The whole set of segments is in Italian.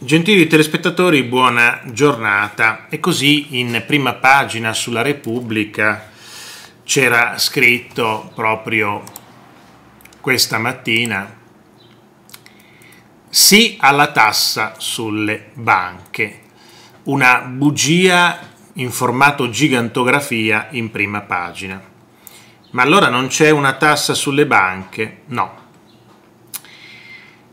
Gentili telespettatori, buona giornata. E così in prima pagina sulla Repubblica c'era scritto proprio questa mattina sì alla tassa sulle banche, una bugia in formato gigantografia in prima pagina. Ma allora non c'è una tassa sulle banche? No,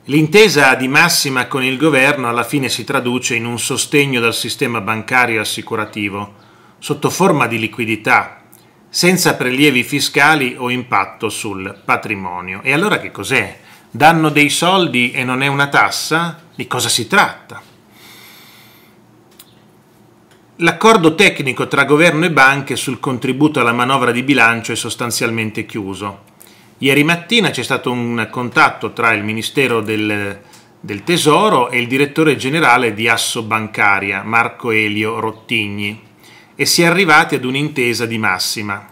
L'intesa di massima con il governo alla fine si traduce in un sostegno dal sistema bancario e assicurativo, sotto forma di liquidità, senza prelievi fiscali o impatto sul patrimonio. E allora che cos'è? Danno dei soldi e non è una tassa? Di cosa si tratta? L'accordo tecnico tra governo e banche sul contributo alla manovra di bilancio è sostanzialmente chiuso. Ieri mattina c'è stato un contatto tra il Ministero del, del Tesoro e il direttore generale di Asso Bancaria, Marco Elio Rottigni, e si è arrivati ad un'intesa di massima.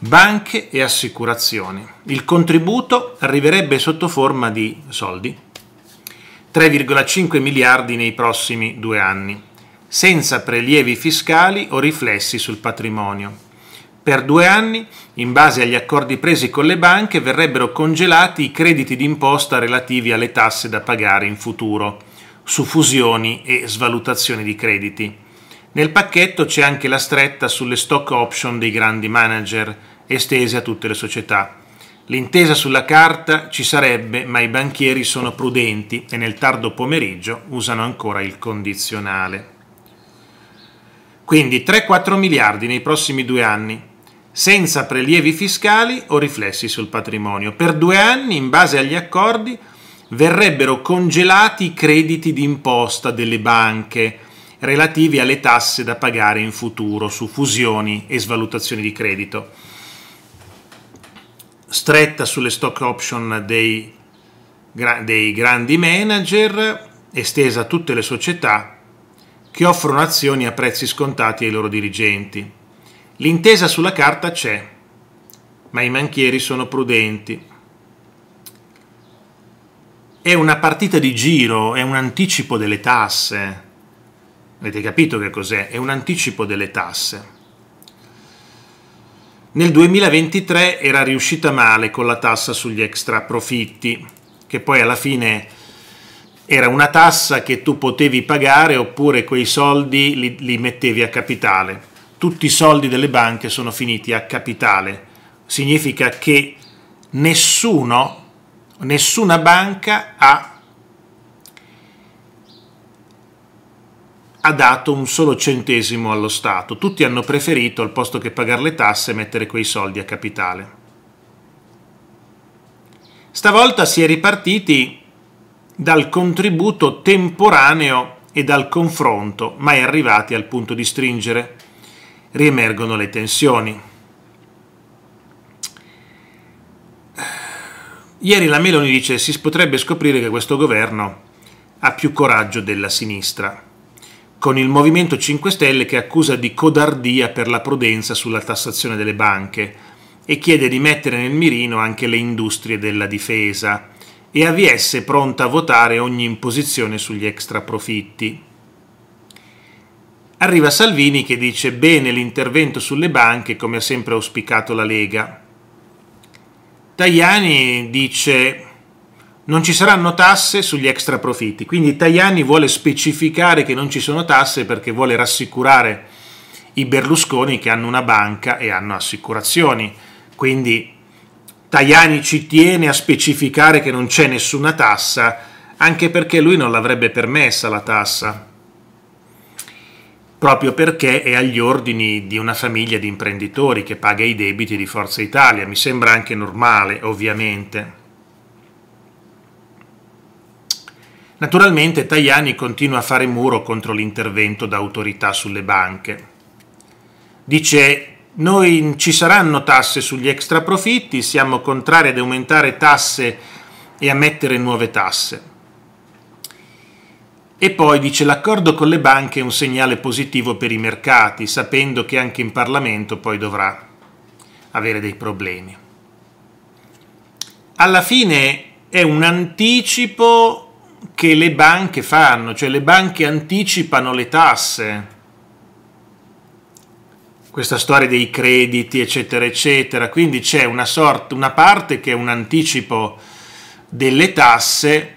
Banche e assicurazioni. Il contributo arriverebbe sotto forma di soldi, 3,5 miliardi nei prossimi due anni, senza prelievi fiscali o riflessi sul patrimonio. Per due anni, in base agli accordi presi con le banche, verrebbero congelati i crediti d'imposta relativi alle tasse da pagare in futuro, su fusioni e svalutazioni di crediti. Nel pacchetto c'è anche la stretta sulle stock option dei grandi manager, estese a tutte le società. L'intesa sulla carta ci sarebbe, ma i banchieri sono prudenti e nel tardo pomeriggio usano ancora il condizionale. Quindi 3-4 miliardi nei prossimi due anni, senza prelievi fiscali o riflessi sul patrimonio. Per due anni, in base agli accordi, verrebbero congelati i crediti d'imposta delle banche relativi alle tasse da pagare in futuro su fusioni e svalutazioni di credito. Stretta sulle stock option dei, dei grandi manager, estesa a tutte le società che offrono azioni a prezzi scontati ai loro dirigenti L'intesa sulla carta c'è, ma i manchieri sono prudenti. È una partita di giro, è un anticipo delle tasse. Avete capito che cos'è? È un anticipo delle tasse. Nel 2023 era riuscita male con la tassa sugli extra profitti, che poi alla fine era una tassa che tu potevi pagare oppure quei soldi li, li mettevi a capitale tutti i soldi delle banche sono finiti a capitale. Significa che nessuno, nessuna banca ha, ha, dato un solo centesimo allo Stato. Tutti hanno preferito, al posto che pagare le tasse, mettere quei soldi a capitale. Stavolta si è ripartiti dal contributo temporaneo e dal confronto, ma è arrivati al punto di stringere riemergono le tensioni. Ieri la Meloni dice si potrebbe scoprire che questo governo ha più coraggio della sinistra, con il Movimento 5 Stelle che accusa di codardia per la prudenza sulla tassazione delle banche e chiede di mettere nel mirino anche le industrie della difesa e AVS pronta a votare ogni imposizione sugli extra profitti arriva Salvini che dice bene l'intervento sulle banche come ha sempre auspicato la Lega. Tajani dice non ci saranno tasse sugli extra profitti, quindi Tajani vuole specificare che non ci sono tasse perché vuole rassicurare i Berlusconi che hanno una banca e hanno assicurazioni, quindi Tajani ci tiene a specificare che non c'è nessuna tassa, anche perché lui non l'avrebbe permessa la tassa, proprio perché è agli ordini di una famiglia di imprenditori che paga i debiti di Forza Italia. Mi sembra anche normale, ovviamente. Naturalmente Tajani continua a fare muro contro l'intervento d'autorità sulle banche. Dice noi ci saranno tasse sugli extra profitti, siamo contrari ad aumentare tasse e a mettere nuove tasse. E poi dice l'accordo con le banche è un segnale positivo per i mercati, sapendo che anche in Parlamento poi dovrà avere dei problemi. Alla fine è un anticipo che le banche fanno, cioè le banche anticipano le tasse. Questa storia dei crediti, eccetera, eccetera. Quindi c'è una sorta, una parte che è un anticipo delle tasse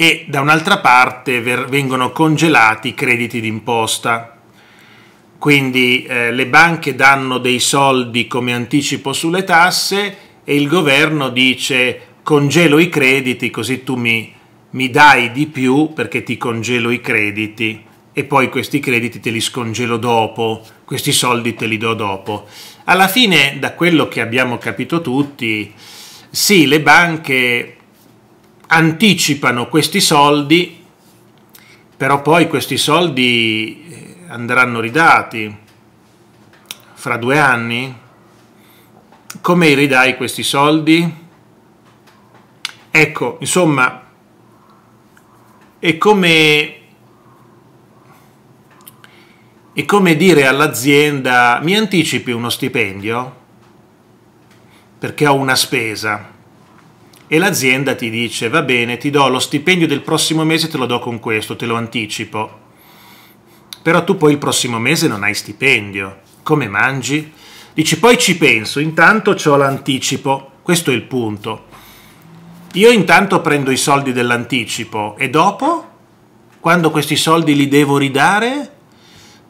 e da un'altra parte vengono congelati i crediti d'imposta. Quindi eh, le banche danno dei soldi come anticipo sulle tasse e il governo dice congelo i crediti così tu mi, mi dai di più perché ti congelo i crediti e poi questi crediti te li scongelo dopo, questi soldi te li do dopo. Alla fine, da quello che abbiamo capito tutti, sì, le banche anticipano questi soldi, però poi questi soldi eh, andranno ridati fra due anni. Come ridai questi soldi? Ecco, insomma, è come, è come dire all'azienda mi anticipi uno stipendio perché ho una spesa e l'azienda ti dice va bene, ti do lo stipendio del prossimo mese, te lo do con questo, te lo anticipo. Però tu poi il prossimo mese non hai stipendio. Come mangi? Dici poi ci penso, intanto ho l'anticipo. Questo è il punto. Io intanto prendo i soldi dell'anticipo e dopo, quando questi soldi li devo ridare,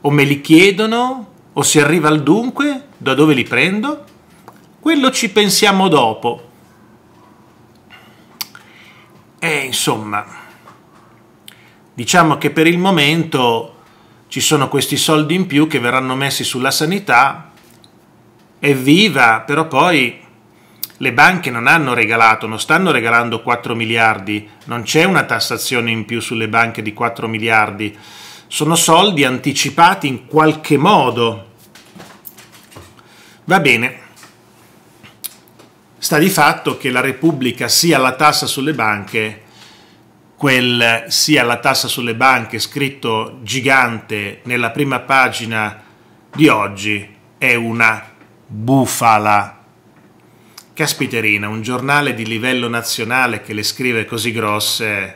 o me li chiedono, o si arriva al dunque, da dove li prendo? Quello ci pensiamo dopo, e eh, insomma, diciamo che per il momento ci sono questi soldi in più che verranno messi sulla sanità, evviva, però poi le banche non hanno regalato, non stanno regalando 4 miliardi, non c'è una tassazione in più sulle banche di 4 miliardi, sono soldi anticipati in qualche modo. Va bene sta di fatto che la Repubblica sia la tassa sulle banche, quel sia la tassa sulle banche scritto gigante nella prima pagina di oggi, è una bufala. Caspiterina, un giornale di livello nazionale che le scrive così grosse.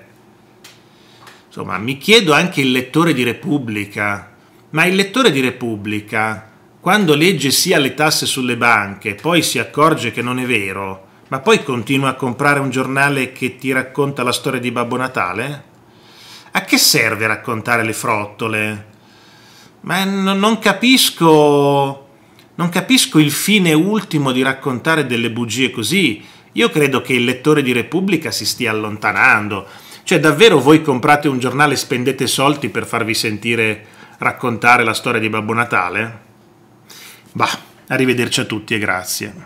Insomma, mi chiedo anche il lettore di Repubblica, ma il lettore di Repubblica quando legge sia le tasse sulle banche, poi si accorge che non è vero, ma poi continua a comprare un giornale che ti racconta la storia di Babbo Natale? A che serve raccontare le frottole? Ma non capisco... Non capisco il fine ultimo di raccontare delle bugie così. Io credo che il lettore di Repubblica si stia allontanando. Cioè, davvero voi comprate un giornale e spendete soldi per farvi sentire raccontare la storia di Babbo Natale? Bah, arrivederci a tutti e grazie.